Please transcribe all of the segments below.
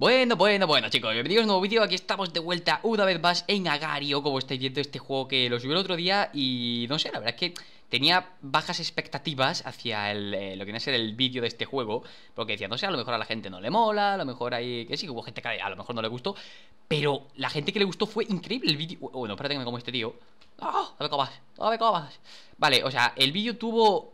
Bueno, bueno, bueno chicos, bienvenidos a un nuevo vídeo, aquí estamos de vuelta una vez más en Agario Como estáis viendo este juego que lo subí el otro día y no sé, la verdad es que tenía bajas expectativas hacia el, eh, lo que viene a ser el vídeo de este juego Porque decía, no sé, a lo mejor a la gente no le mola, a lo mejor hay... que sí, hubo gente que a lo mejor no le gustó Pero la gente que le gustó fue increíble el vídeo... Bueno, espérate que me como este tío ¡Ah! ¡Oh! ¡No me no Vale, o sea, el vídeo tuvo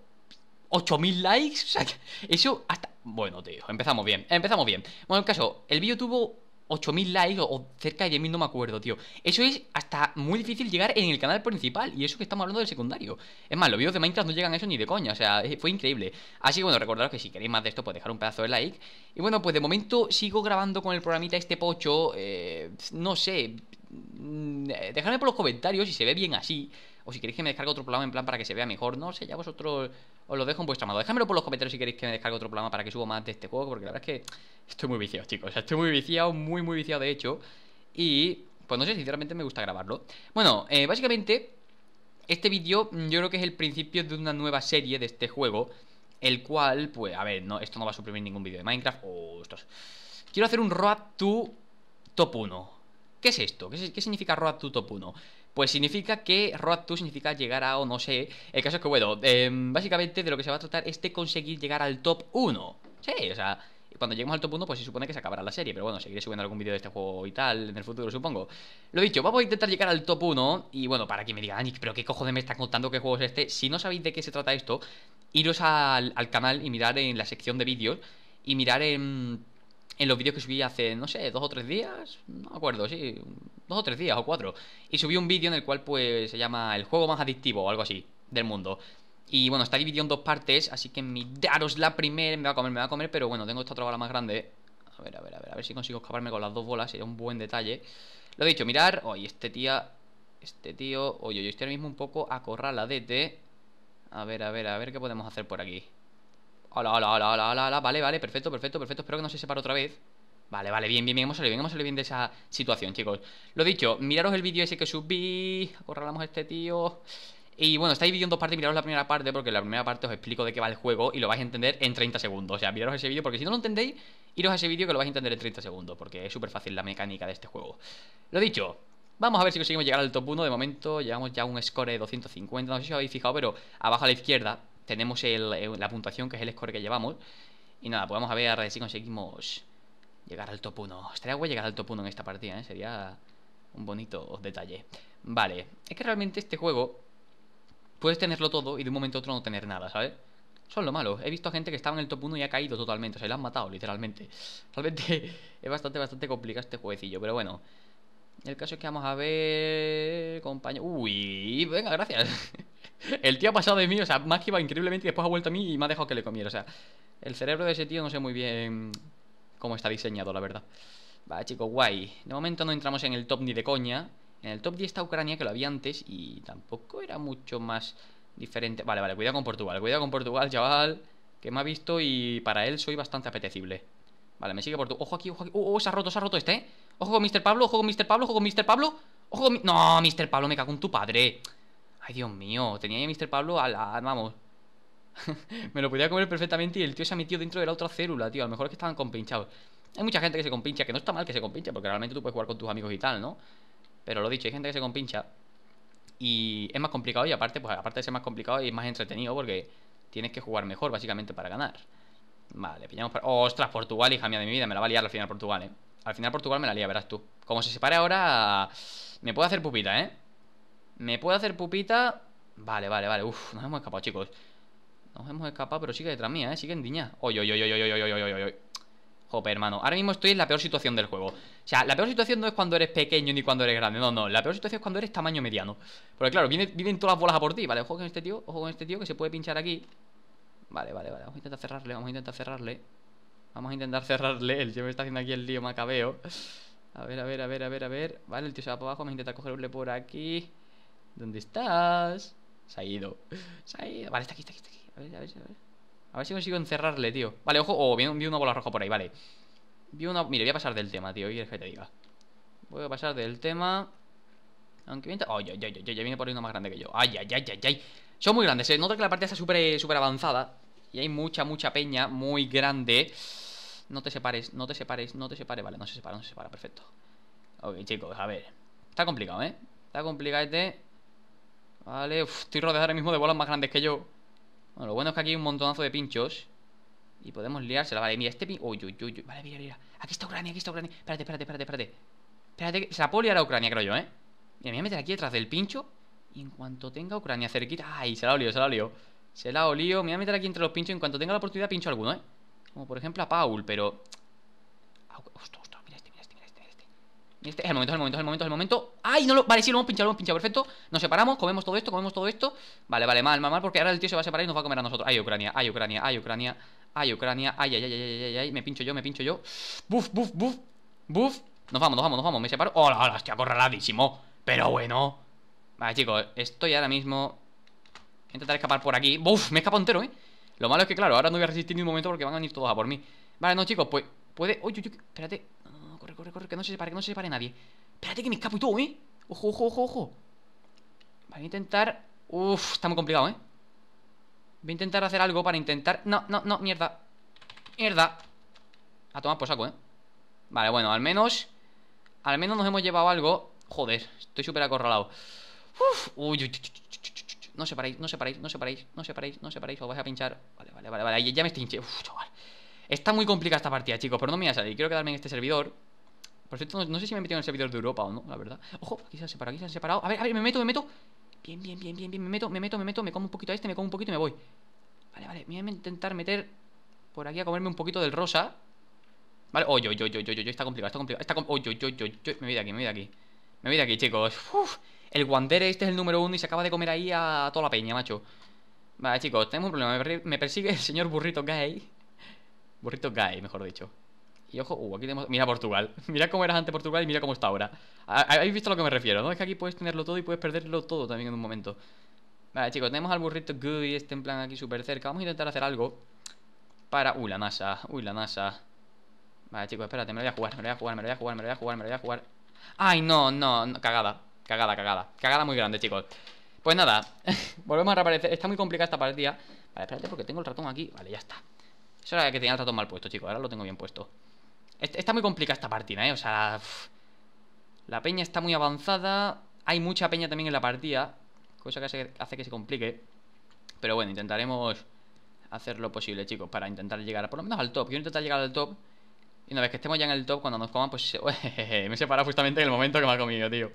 8000 likes. O sea, eso hasta. Bueno, tío, empezamos bien. Empezamos bien. Bueno, en caso, el vídeo tuvo 8.000 likes o, cerca de 10.000, no me acuerdo, tío. Eso es hasta muy difícil llegar en el canal principal. Y eso que estamos hablando del secundario. Es más, los vídeos de Minecraft no llegan a eso ni de coña. O sea, fue increíble. Así que bueno, recordaros que si queréis más de esto, pues dejar un pedazo de like. Y bueno, pues de momento sigo grabando con el programita este pocho. Eh, no sé. Mm, eh, dejadme por los comentarios si se ve bien así. O si queréis que me descargue otro programa en plan para que se vea mejor, no sé, ya vosotros os lo dejo en vuestra mano. Déjamelo por los comentarios si queréis que me descargue otro programa para que suba más de este juego, porque la verdad es que estoy muy viciado, chicos. estoy muy viciado, muy, muy viciado de hecho. Y pues no sé, sinceramente me gusta grabarlo. Bueno, eh, básicamente, este vídeo mm, yo creo que es el principio de una nueva serie de este juego. El cual, pues, a ver, no, esto no va a suprimir ningún vídeo de Minecraft. Oh, estos. Quiero hacer un Road to Top 1. ¿Qué es esto? ¿Qué, significa Road to Top 1? pues significa que Road to significa llegar a, o no sé, el caso es que, bueno, em, básicamente de lo que se va a tratar es de conseguir llegar al top 1. Sí, o sea, cuando lleguemos al top 1, pues se supone que se acabará la serie. Pero bueno, seguiré subiendo algún vídeo de este juego y tal en el futuro, supongo. Lo dicho, vamos a intentar llegar al top 1. Y bueno, para que me digan, pero qué cojo de me estás contando qué juego es este. Si no sabéis de qué se trata esto, iros al, al canal y mirar en la sección de vídeos. Y mirar en en los vídeos que subí hace, no sé, dos o tres días, no me acuerdo, sí, dos o tres días o cuatro. Y subí un vídeo en el cual pues se llama El juego más adictivo o algo así del mundo. Y bueno, está dividido en dos partes, así que daros la primera, me va a comer, me va a comer, pero bueno, tengo esta otra bola más grande. A ver, a ver, a ver, a ver si consigo escaparme con las dos bolas, sería un buen detalle. Lo he dicho, mirar, oye, este tía, este tío, oye, yo estoy ahora mismo un poco a DT A ver, a ver, a ver qué podemos hacer por aquí. Hola, hola, hola, hola, Vale, vale, perfecto, perfecto, perfecto. Espero que no se separe otra vez. Vale, vale, bien, bien, bien, hemos a bien, hemos bien de esa situación, chicos. Lo dicho, miraros el vídeo ese que subí, acorralamos a este tío. Y bueno, estáis viendo en dos partes, miraros la primera parte, porque en la primera parte os explico de qué va el juego y lo vais a entender en 30 segundos. O sea, miraros ese vídeo, porque si no lo entendéis, iros a ese vídeo que lo vais a entender en 30 segundos, porque es súper fácil la mecánica de este juego. Lo dicho, Vamos a ver si conseguimos llegar al top 1. De momento llevamos ya un score de 250. No sé si os habéis fijado, pero abajo a la izquierda tenemos eh, la puntuación, que es el score que llevamos. Y nada, podemos pues a ver si conseguimos llegar al top 1. Estaría guay llegar al top 1 en esta partida, ¿eh? Sería un bonito detalle. Vale, es que realmente este juego puedes tenerlo todo y de un momento a otro no tener nada, ¿sabes? Son lo malo. He visto gente que estaba en el top 1 y ha caído totalmente. O sea, lo han matado, literalmente. Realmente es bastante, bastante complicado este jueguecillo. Pero bueno. El caso es que vamos a ver... Compañero... Uy, venga, gracias. El tío ha pasado de mí, o sea, más que iba increíblemente y después ha vuelto a mí y me ha dejado que le comiera. O sea, el cerebro de ese tío no sé muy bien cómo está diseñado, la verdad. Va, chicos, guay. De momento no entramos en el top ni de coña. En el top 10 está Ucrania, que lo había antes, y tampoco era mucho más diferente. Vale, vale, cuidado con Portugal, cuidado con Portugal, chaval, que me ha visto y para él soy bastante apetecible. Vale, me sigue Portugal. Ojo aquí, ojo aquí. Oh, se ha roto, se ha roto este, ¿eh? Ojo con Mr. Pablo, ojo con Mr. Pablo, ojo con Mr. Pablo. Ojo con... No, Mr. Pablo, me cago en tu padre. Ay, Dios mío, tenía ahí a Mr. Pablo a la... vamos... me lo podía comer perfectamente y el tío se ha metido dentro de la otra célula, tío. A lo mejor es que estaban compinchados. Hay mucha gente que se compincha, que no está mal que se compincha, porque realmente tú puedes jugar con tus amigos y tal, ¿no? Pero lo dicho, hay gente que se compincha y es más complicado y aparte, pues aparte de ser más complicado y es más entretenido porque tienes que jugar mejor básicamente para ganar. Vale, pillamos para... ostras, Portugal, hija mía de mi vida, me la va a liar al final Portugal, ¿eh? Al final Portugal me la lía, verás tú. Como se separe ahora, me puedo hacer pupita, ¿eh? ¿Me puedo hacer pupita? Vale, vale, vale. Uf, nos hemos escapado, chicos. Nos hemos escapado, pero sigue detrás mía, ¿eh? Sigue en diña. Oy, oy, oy, oy, oy, oy, oy, oy, Jope, hermano. Ahora mismo estoy en la peor situación del juego. O sea, la peor situación no es cuando eres pequeño ni cuando eres grande. No, no. La peor situación es cuando eres tamaño mediano. Porque claro, vienen, vienen todas las bolas a por ti. Vale, ojo con este tío. Ojo con este tío que se puede pinchar aquí. Vale, vale, vale. Vamos a intentar cerrarle. Vamos a intentar cerrarle. Vamos a intentar cerrarle. El tío me está haciendo aquí el lío macabeo. A ver, a ver, a ver, a ver, a ver. Vale, el tío se va para abajo. Vamos a intentar cogerle por aquí. ¿Dónde estás? Se ha ido. Se ha ido. Vale, está aquí, está aquí, está aquí. A ver, a ver, a ver. A ver si consigo encerrarle, tío. Vale, ojo. Oh, vi, una bola roja por ahí, vale. Vi una. Mire, voy a pasar del tema, tío. Y el que te diga. Voy a pasar del tema. Aunque viene. Ay, ay, ay, ay, viene por ahí uno más grande que yo. Ay, ay, ay, ay, ay. Son muy grandes, eh. nota que la parte está súper eh, super avanzada. Y hay mucha, mucha peña, muy grande. No te separes, no te separes, no te separes. Vale, no se separa, no se separa, perfecto. Ok, chicos, a ver. Está complicado, ¿eh? Está complicado este. Vale, estoy rodeado ahora mismo de bolas más grandes que yo. Bueno, lo bueno es que aquí hay un montonazo de pinchos. Y podemos liársela. Vale, mira, este pin. Uy, uy, uy, uy. Vale, mira, mira. Aquí está Ucrania, aquí está Ucrania. Espérate, espérate, espérate, espérate. Espérate, se la puedo liar a Ucrania, creo yo, ¿eh? Mira, me voy a meter aquí detrás del pincho. Y en cuanto tenga Ucrania cerquita. ¡Ay! Se la olío, se la olío. Se la olío. Me voy a meter aquí entre los pinchos. En cuanto tenga la oportunidad, pincho alguno, ¿eh? Como por ejemplo a Paul, pero. Ostras, este es el momento, es el momento, es el momento, es momento. ¡Ay! No lo... Vale, sí, lo hemos pinchado, lo hemos pinchado. Perfecto. Nos separamos, comemos todo esto, comemos todo esto. Vale, vale, mal, mal, mal, porque ahora el tío se va a separar y nos va a comer a nosotros. ¡Ay, Ucrania! ¡Ay, Ucrania! ¡Ay, Ucrania! ¡Ay, Ucrania! ¡Ay, ay, ay, ay, ay, ay! Me pincho yo, me pincho yo. ¡Buf, buf, buf! ¡Buf! Nos vamos, nos vamos, nos vamos. Me separo. ¡Hola, hola! Estoy acorraladísimo. Pero bueno. Vale, chicos, estoy ahora mismo. Voy a intentar escapar por aquí. ¡Buf! Me escapo entero, ¿eh? Lo malo es que, claro, ahora no voy a resistir ni un momento porque van a venir todos a por mí. Vale, no, chicos, pues puede. Oye, oye, espérate. Corre, corre, que no se separe, que no se separe nadie Espérate que me escapo y todo, ¿eh? Ojo, ojo, ojo, ojo Voy a intentar... Uf, está muy complicado, ¿eh? Voy a intentar hacer algo para intentar... No, no, no, mierda Mierda A tomar por saco, ¿eh? Vale, bueno, al menos... Al menos nos hemos llevado algo Joder, estoy súper acorralado Uf, uy, uy, uy, uy, No paréis, no se paréis, no se paréis no separéis, no separéis, os vais a pinchar. Vale, vale, vale, vale, ya me estoy Uf, chaval. Está muy complicada esta partida, chicos, pero no me voy a salir. Quiero quedarme en este servidor no, sé si me he metido en el servidor de Europa o no, la verdad. Ojo, aquí se han separado, aquí se han separado. A ver, a ver, me meto, me meto. Bien, bien, bien, bien, bien, me meto, me meto, me meto, me como un poquito a este, me como un poquito y me voy. Vale, vale, voy a intentar meter por aquí a comerme un poquito del rosa. Vale, yo, yo, yo, yo, yo está complicado, está complicado. Está oye, oye, oye, yo me voy de aquí, me voy de aquí. Me voy de aquí, chicos. el guandere este es el número uno y se acaba de comer ahí a toda la peña, macho. Vale, chicos, tenemos un problema. Me persigue el señor burrito gay. Burrito gay, mejor dicho. Y ojo, uh, aquí tenemos... Mira Portugal. mira cómo eras antes Portugal y mira cómo está ahora. Habéis visto a lo que me refiero, ¿no? Es que aquí puedes tenerlo todo y puedes perderlo todo también en un momento. Vale, chicos, tenemos al burrito Y este en plan aquí súper cerca. Vamos a intentar hacer algo para... Uy, la NASA. Uy, la NASA. Vale, chicos, espérate, me lo voy a jugar, me lo voy a jugar, me lo voy a jugar, me lo voy a jugar, me voy a jugar. Ay, no, no, cagada. Cagada, cagada. Cagada muy grande, chicos. Pues nada, volvemos a reaparecer. Está muy complicada esta partida. Vale, espérate porque tengo el ratón aquí. Vale, ya está. Eso era que tenía el ratón mal puesto, chicos. Ahora lo tengo bien puesto. Está muy complicada esta partida, ¿eh? O sea, la, peña está muy avanzada. Hay mucha peña también en la partida. Cosa que hace que se complique. Pero bueno, intentaremos hacer lo posible, chicos, para intentar llegar por lo menos al top. Quiero intentar llegar al top. Y una vez que estemos ya en el top, cuando nos coman, pues... me he separado justamente en el momento que me ha comido, tío.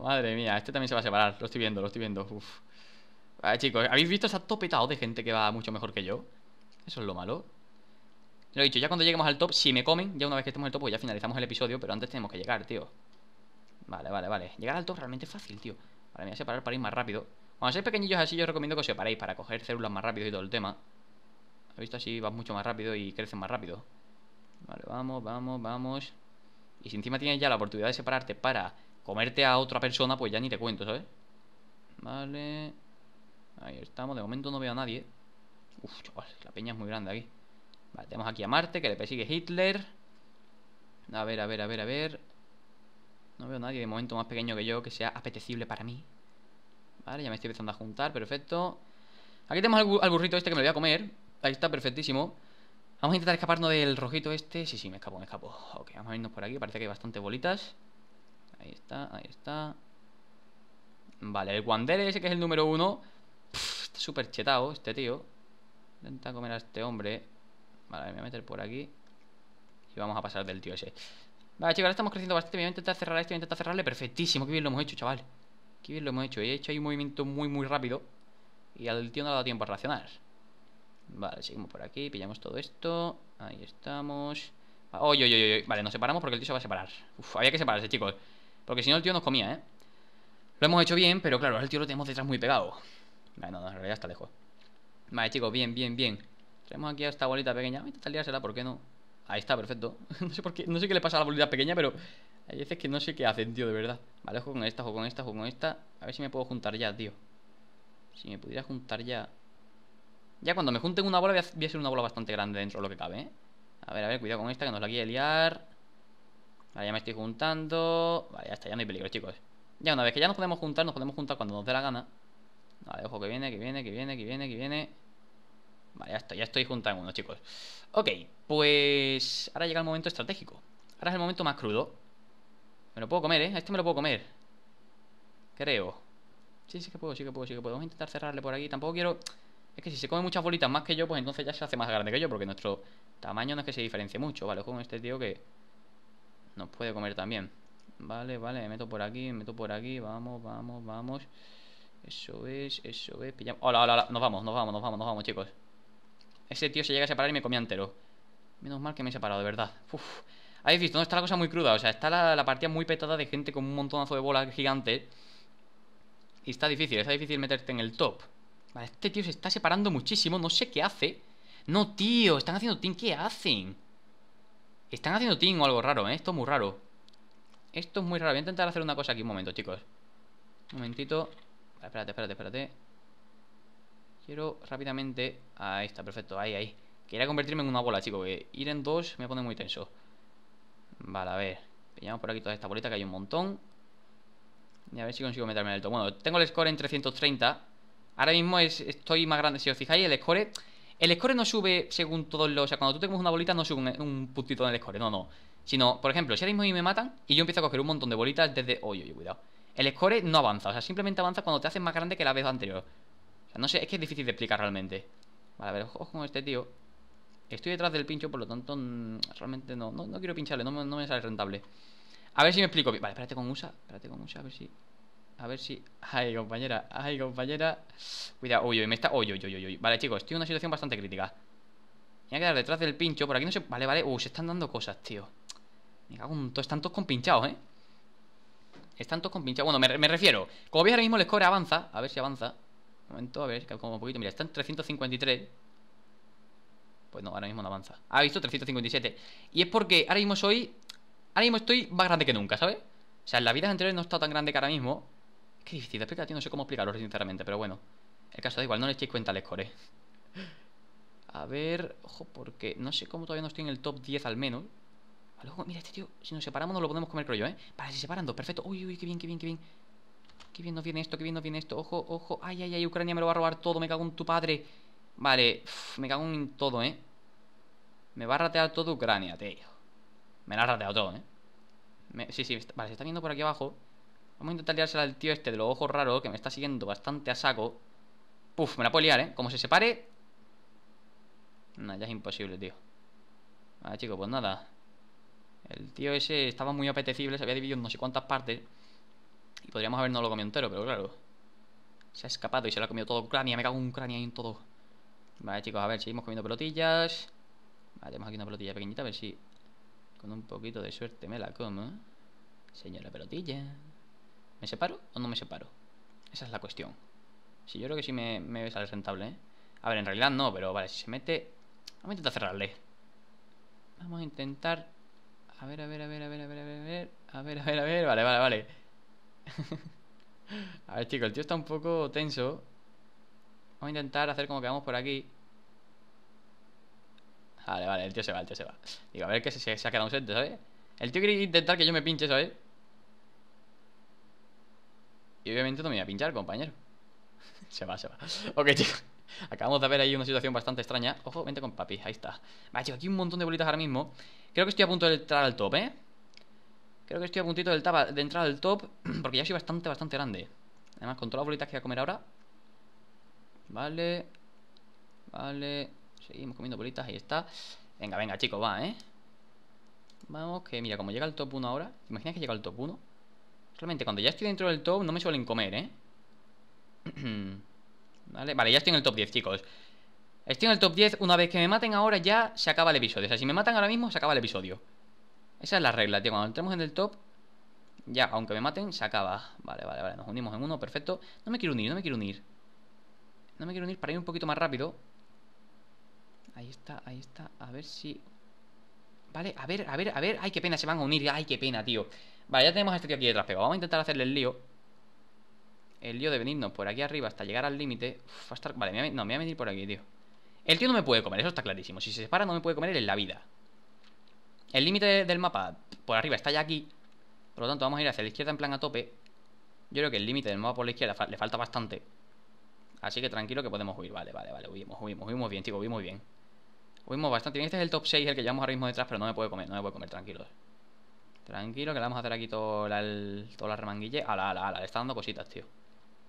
Madre mía, este también se va a separar. Lo estoy viendo, lo estoy viendo. Uf. Vale, chicos, ¿habéis visto? esa topetado de gente que va mucho mejor que yo. Eso es lo malo. Lo he dicho, ya cuando lleguemos al top, si me comen, ya una vez que estemos el top, pues ya finalizamos el episodio, pero antes tenemos que llegar, tío. Vale, vale, vale. Llegar al top realmente fácil, tío. Vale, me voy a separar para ir más rápido. Cuando seáis pequeñillos así, yo os recomiendo que os separéis para coger células más rápido y todo el tema. He visto? Así vas mucho más rápido y crecen más rápido. Vale, vamos, vamos, vamos. Y si encima tienes ya la oportunidad de separarte para comerte a otra persona, pues ya ni te cuento, ¿sabes? Vale. Ahí estamos. De momento no veo a nadie. Uf, chaval, la peña es muy grande aquí. Vale, tenemos aquí a Marte, que le persigue Hitler. A ver, a ver, a ver, a ver. No veo nadie de momento más pequeño que yo que sea apetecible para mí. Vale, ya me estoy empezando a juntar, perfecto. Aquí tenemos al, burrito este que me voy a comer. Ahí está, perfectísimo. Vamos a intentar escaparnos del rojito este. Sí, sí, me escapó, me escapó. Ok, vamos a irnos por aquí. Parece que hay bastantes bolitas. Ahí está, ahí está. Vale, el Wandere ese que es el número uno. está súper chetado este tío. Intenta comer a este hombre. Vale, me voy a meter por aquí. Y vamos a pasar del tío ese. Vale, chicos, ahora estamos creciendo bastante. Voy a intentar cerrar este, voy a intentar cerrarle. Perfectísimo, qué bien lo hemos hecho, chaval. Qué bien lo hemos hecho. He hecho ahí un movimiento muy, muy rápido. Y al tío no le ha dado tiempo a reaccionar. Vale, seguimos por aquí, pillamos todo esto. Ahí estamos. Oye, oye, oye, vale, nos separamos porque el tío se va a separar. Uf, había que separarse, chicos. Porque si no, el tío nos comía, ¿eh? Lo hemos hecho bien, pero claro, ahora el tío lo tenemos detrás muy pegado. Vale, no, no, en realidad está lejos. Vale, chicos, bien, bien, bien. Tenemos aquí a esta bolita pequeña. Voy a liársela, ¿por qué no? Ahí está, perfecto. no sé qué, no sé qué le pasa a la bolita pequeña, pero hay veces que no sé qué hacen, tío, de verdad. Vale, ojo con esta, ojo con esta, ojo con esta. A ver si me puedo juntar ya, tío. Si me pudiera juntar ya. Ya cuando me junten una bola, voy a, ser una bola bastante grande dentro lo que cabe, ¿eh? A ver, a ver, cuidado con esta, que nos la quiere liar. Vale, ya me estoy juntando. Vale, ya está, ya no hay peligro, chicos. Ya una vez que ya nos podemos juntar, nos podemos juntar cuando nos dé la gana. Vale, ojo, que viene, que viene, que viene, que viene, que viene ya estoy, ya estoy juntando chicos. Ok, pues ahora llega el momento estratégico. Ahora es el momento más crudo. Me lo puedo comer, ¿eh? Este me lo puedo comer. Creo. Sí, sí que puedo, sí que puedo, sí que puedo. Vamos a intentar cerrarle por aquí. Tampoco quiero... Es que si se come muchas bolitas más que yo, pues entonces ya se hace más grande que yo, porque nuestro tamaño no es que se diferencie mucho. Vale, juego con este tío que nos puede comer también. Vale, vale, me meto por aquí, me meto por aquí. Vamos, vamos, vamos. Eso es, eso es. Pillamos. Hola, hola, hola. Nos vamos, nos vamos, nos vamos, nos vamos, chicos. Ese tío se llega a separar y me comía entero. Menos mal que me he separado, de verdad. Uf. Habéis visto, no, está la cosa muy cruda. O sea, está la, partida muy petada de gente con un montonazo de bolas gigante. Y está difícil, está difícil meterte en el top. Vale, este tío se está separando muchísimo, no sé qué hace. No, tío, están haciendo team, ¿qué hacen? Están haciendo team o algo raro, ¿eh? Esto es muy raro. Esto es muy raro. Voy a intentar hacer una cosa aquí un momento, chicos. Un momentito. espérate, espérate, espérate. Quiero rápidamente... Ahí está, perfecto, ahí, ahí. Quería convertirme en una bola, chicos, que ir en dos me pone muy tenso. Vale, a ver. Pillamos por aquí toda esta bolita que hay un montón. Y a ver si consigo meterme en el top. Bueno, tengo el score en 330. Ahora mismo estoy más grande. Si os fijáis, el score... El score no sube según todos los... O sea, cuando tú te una bolita no sube un, puntito en el score. No, no. Sino, por ejemplo, si ahora mismo me matan y yo empiezo a coger un montón de bolitas desde... Oye, oye, cuidado. El score no avanza. O sea, simplemente avanza cuando te haces más grande que la vez anterior no sé, es que es difícil de explicar realmente. Vale, a ver, ojo con este tío. Estoy detrás del pincho, por lo tanto, realmente no, no, quiero pincharle, no, me sale rentable. A ver si me explico Vale, espérate con USA, espérate con USA, a ver si... A ver si... Ay, compañera, ay, compañera. Cuidado, uy, uy, me está... Uy, uy, uy, Vale, chicos, estoy en una situación bastante crítica. Voy a quedar detrás del pincho, por aquí no se... Vale, vale, uy, se están dando cosas, tío. Me cago en están todos compinchados, ¿eh? Están todos compinchados. Bueno, me, me refiero. Como veis, ahora mismo el score avanza. A ver si avanza. Un momento, a ver, como un poquito. Mira, están 353. Pues no, ahora mismo no avanza. Ha ah, visto 357. Y es porque ahora mismo soy. Ahora mismo estoy más grande que nunca, ¿sabes? O sea, en las vidas anteriores no he estado tan grande que ahora mismo. Qué difícil de explicar, No sé cómo explicarlo, sinceramente, pero bueno. El caso da igual, no le echéis cuenta al score. A ver, ojo, porque no sé cómo todavía no estoy en el top 10 al menos. Luego, mira, este tío, si nos separamos, no lo podemos comer, creo yo, ¿eh? Para, si separando, perfecto. Uy, uy, qué bien, qué bien, qué bien. Qué bien nos viene esto, qué bien viene esto. Ojo, ojo. Ay, ay, ay, Ucrania me lo va a robar todo. Me cago en tu padre. Vale, me cago en todo, ¿eh? Me va a ratear todo Ucrania, tío. Me la ha rateado todo, ¿eh? Sí, sí, vale, se está viendo por aquí abajo. Vamos a intentar liársela al tío este de los ojos raros, que me está siguiendo bastante a saco. Puf, me la puedo liar, ¿eh? Como se separe... No, ya es imposible, tío. Vale, chicos, pues nada. El tío ese estaba muy apetecible, se había dividido en no sé cuántas partes. Y podríamos habernos lo comido entero, pero claro. Se ha escapado y se lo ha comido todo crania. Me cago en cráneo y en todo. Vale, chicos, a ver, seguimos comiendo pelotillas. Vale, tenemos aquí una pelotilla pequeñita, a ver si con un poquito de suerte me la como. Señora pelotilla. ¿Me separo o no me separo? Esa es la cuestión. Si sí, yo creo que sí me, me sale rentable, ¿eh? A ver, en realidad no, pero vale, si se mete... Vamos a intentar cerrarle. Vamos a intentar... A ver, a ver, a ver, a ver, a ver, a ver, a ver, a ver, a ver, a ver, vale, vale, vale. a ver, chicos, el tío está un poco tenso. Vamos a intentar hacer como que vamos por aquí. Vale, vale, el tío se va, el tío se va. Digo, a ver que se, ha quedado ausente, ¿sabes? El tío quiere intentar que yo me pinche, ¿sabes? Y obviamente no me voy a pinchar, compañero. se va, se va. Ok, chicos. Acabamos de ver ahí una situación bastante extraña. Ojo, vente con papi, ahí está. Vale, chicos, aquí un montón de bolitas ahora mismo. Creo que estoy a punto de entrar al top, ¿eh? Creo que estoy a puntito del de entrada al top, porque ya soy bastante, bastante grande. Además, con todas las bolitas que voy a comer ahora. Vale. Vale. Seguimos comiendo bolitas, ahí está. Venga, venga, chicos, va, ¿eh? Vamos, que mira, como llega al top 1 ahora. Imagina que llega al top 1. Realmente, cuando ya estoy dentro del top, no me suelen comer, ¿eh? vale, vale, ya estoy en el top 10, chicos. Estoy en el top 10. Una vez que me maten ahora, ya se acaba el episodio. O sea, si me matan ahora mismo, se acaba el episodio. Esa es la regla, tío. Cuando entremos en el top, ya, aunque me maten, se acaba. Vale, vale, vale. Nos unimos en uno, perfecto. No me quiero unir, no me quiero unir. No me quiero unir para ir un poquito más rápido. Ahí está, ahí está. A ver si... Vale, a ver, a ver, a ver. Ay, qué pena, se van a unir. Ay, qué pena, tío. Vale, ya tenemos a este tío aquí detrás pero Vamos a intentar hacerle el lío. El lío de venirnos por aquí arriba hasta llegar al límite. Vale, no, me voy a venir por aquí, tío. El tío no me puede comer, eso está clarísimo. Si se separa no me puede comer en la vida. El límite del mapa por arriba está ya aquí. Por lo tanto, vamos a ir hacia la izquierda en plan a tope. Yo creo que el límite del mapa por la izquierda le falta bastante. Así que tranquilo que podemos huir. Vale, vale, vale. Huimos, huimos, huimos bien, chicos. Huimos bien. Huimos bastante Este es el top 6, el que llevamos ahora mismo detrás, pero no me puede comer. No me puede comer, tranquilo Tranquilo, que le vamos a hacer aquí toda la, el, toda la remanguille. Ala, ala, ala. Le está dando cositas, tío.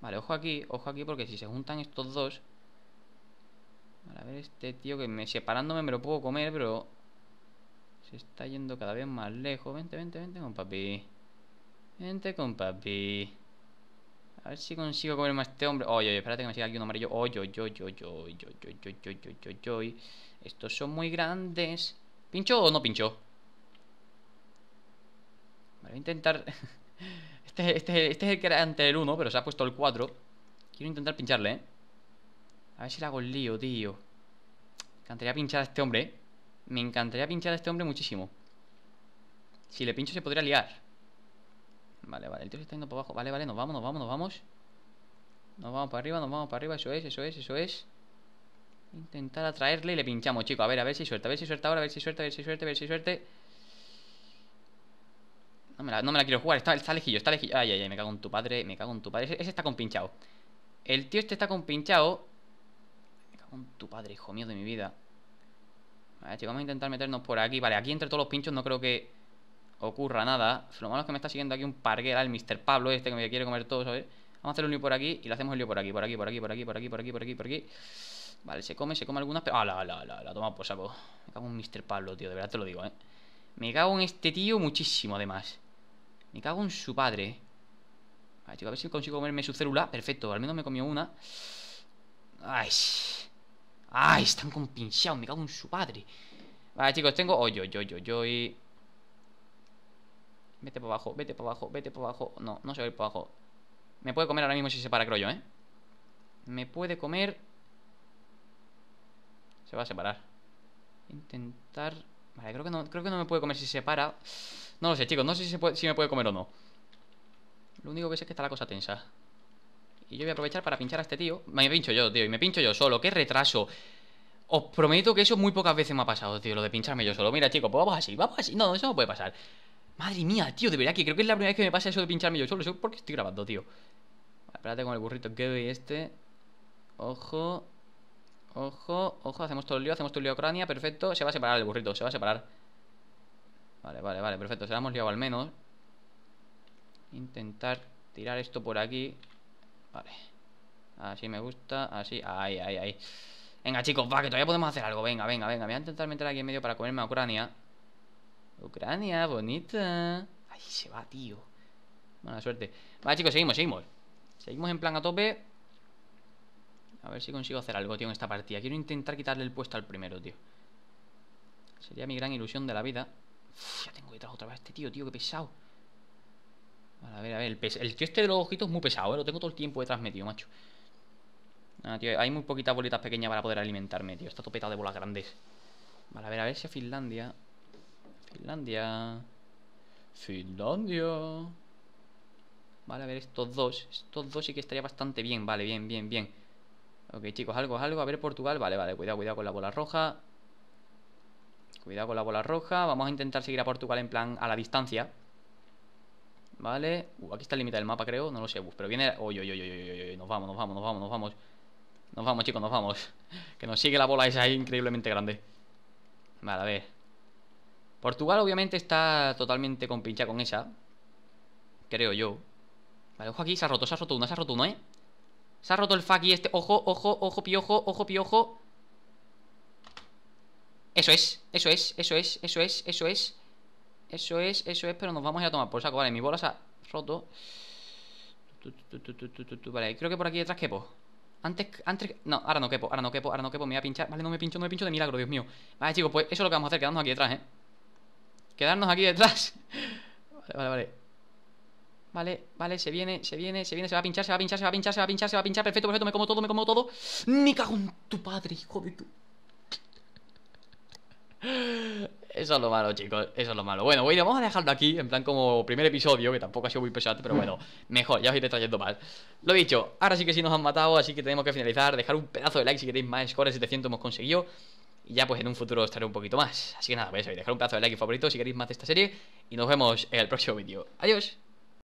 Vale, ojo aquí, ojo aquí, porque si se juntan estos dos... a ver este tío que me separándome me lo puedo comer, pero está yendo cada vez más lejos. Vente, vente, vente con papi. Vente con papi. A ver si consigo comer más este hombre. Oye, oye, espérate que me siga aquí un amarillo. Oye, oye, oye, oye, oye, oye, oye, oye, oye, oye. Estos son muy grandes. ¿Pincho o no pincho? Vale, voy a intentar... este, este, este es el que era ante el 1, pero se ha puesto el 4. Quiero intentar pincharle, ¿eh? A ver si le hago el lío, tío. Encantaría pinchar a este hombre, ¿eh? Me encantaría pinchar a este hombre muchísimo. Si le pincho se podría liar. Vale, vale, el tío se está yendo para abajo. Vale, vale, nos vamos, nos vamos, nos vamos. Nos vamos para arriba, nos vamos para arriba. Eso es, eso es, eso es. Intentar atraerle y le pinchamos, chicos A ver, a ver si suerte, a ver si suelta ahora, a ver si suerte, a ver si suelta, a ver si suerte. No me la, quiero jugar, está, lejillo, está lejillo. Ay, ay, ay, me cago en tu padre, me cago en tu padre. Ese, ese está compinchado. El tío este está compinchado. Me cago en tu padre, hijo mío de mi vida chicos, vamos a intentar meternos por aquí. Vale, aquí entre todos los pinchos no creo que ocurra nada. Lo malo es que me está siguiendo aquí un parguera, el Mr. Pablo este que me quiere comer todo, ¿sabes? Vamos a hacer un lío por aquí y le hacemos el lío por aquí, por aquí, por aquí, por aquí, por aquí, por aquí, por aquí, por aquí. Vale, se come, se come algunas, pero... ¡Ah, la, la, la, la! Toma por saco. Me cago en Mr. Pablo, tío, de verdad te lo digo, ¿eh? Me cago en este tío muchísimo, además. Me cago en su padre. a ver si consigo comerme su célula. Perfecto, al menos me comió una. ¡Ay! Ay, están compinchados, me cago en su padre Vale, chicos, tengo... yo, yo, yo oye Vete por abajo, vete por abajo, vete por abajo No, no se va a ir para abajo Me puede comer ahora mismo si se para, creo yo, ¿eh? Me puede comer Se va a separar Intentar... Vale, creo que no, creo que no me puede comer si se para No lo sé, chicos, no sé si, si me puede comer o no Lo único que sé es que está la cosa tensa y yo voy a aprovechar para pinchar a este tío. Me pincho yo, tío, y me pincho yo solo. ¡Qué retraso! Os prometo que eso muy pocas veces me ha pasado, tío, lo de pincharme yo solo. Mira, chicos, pues vamos así, vamos así. No, eso no puede pasar. Madre mía, tío, de verdad que creo que es la primera vez que me pasa eso de pincharme yo solo. ¿Por porque estoy grabando, tío. Vale, espérate con el burrito que doy este. Ojo. Ojo, ojo, hacemos todo el lío, hacemos todo el lío a perfecto. Se va a separar el burrito, se va a separar. Vale, vale, vale, perfecto. Se la hemos liado al menos. Intentar tirar esto por aquí. Vale. Así me gusta, así. Ahí, ahí, ahí. Venga, chicos, va, que todavía podemos hacer algo. Venga, venga, venga. voy a intentar meter aquí en medio para comerme a Ucrania. Ucrania, bonita. Ahí se va, tío. Buena suerte. Vale, chicos, seguimos, seguimos. Seguimos en plan a tope. A ver si consigo hacer algo, tío, en esta partida. Quiero intentar quitarle el puesto al primero, tío. Sería mi gran ilusión de la vida. ya tengo detrás otra vez este tío, tío, qué pesado. A ver, a ver, el, tío este de los ojitos es muy pesado, ¿eh? Lo tengo todo el tiempo detrás metido, macho. tío, hay muy poquitas bolitas pequeñas para poder alimentarme, tío. Está topetado de bolas grandes. Vale, a ver, a ver si a Finlandia. Finlandia. Finlandia. Vale, a ver, estos dos. Estos dos sí que estaría bastante bien. Vale, bien, bien, bien. Ok, chicos, algo, algo. A ver, Portugal. Vale, vale, cuidado, cuidado con la bola roja. Cuidado con la bola roja. Vamos a intentar seguir a Portugal en plan a la distancia. Vale. Uh, aquí está el límite del mapa, creo. No lo sé, Pero viene. Oye, oye, oye, Nos vamos, nos vamos, nos vamos, nos vamos. Nos vamos, chicos, nos vamos. que nos sigue la bola esa ahí increíblemente grande. Vale, a ver. Portugal, obviamente, está totalmente compincha con esa. Creo yo. Vale, ojo aquí, se ha roto, se ha roto uno, se ha roto uno, ¿eh? Se ha roto el faki este. Ojo, ojo, ojo, piojo, ojo, piojo. Eso es, eso es, eso es, eso es, eso es. Eso es, eso es, pero nos vamos a ir a tomar por saco. Vale, mi bola se ha roto. Vale, creo que por aquí detrás quepo. Antes, antes... No, ahora no quepo, ahora no quepo, ahora no quepo. Me voy a pinchar. Vale, no me pincho, no me pincho de milagro, Dios mío. Vale, chicos, pues eso es lo que vamos a hacer. Quedarnos aquí detrás, ¿eh? Quedarnos aquí detrás. Vale, vale, vale. Vale, vale, se viene, se viene, se viene, se va a pinchar, se va a pinchar, se va a pinchar, se va a pinchar, se va a pinchar. Perfecto, perfecto, me como todo, me como todo. Ni cago en tu padre, hijo de tu... Eso es lo malo, chicos. Eso es lo malo. Bueno, bueno, vamos a dejarlo aquí, en plan como primer episodio, que tampoco ha sido muy pesado pero bueno, mejor, ya os iré trayendo más. Lo dicho, ahora sí que sí nos han matado, así que tenemos que finalizar. Dejar un pedazo de like si queréis más score, 700 hemos conseguido. Y ya pues en un futuro estaré un poquito más. Así que nada, pues dejar un pedazo de like favorito si queréis más de esta serie. Y nos vemos en el próximo vídeo. Adiós.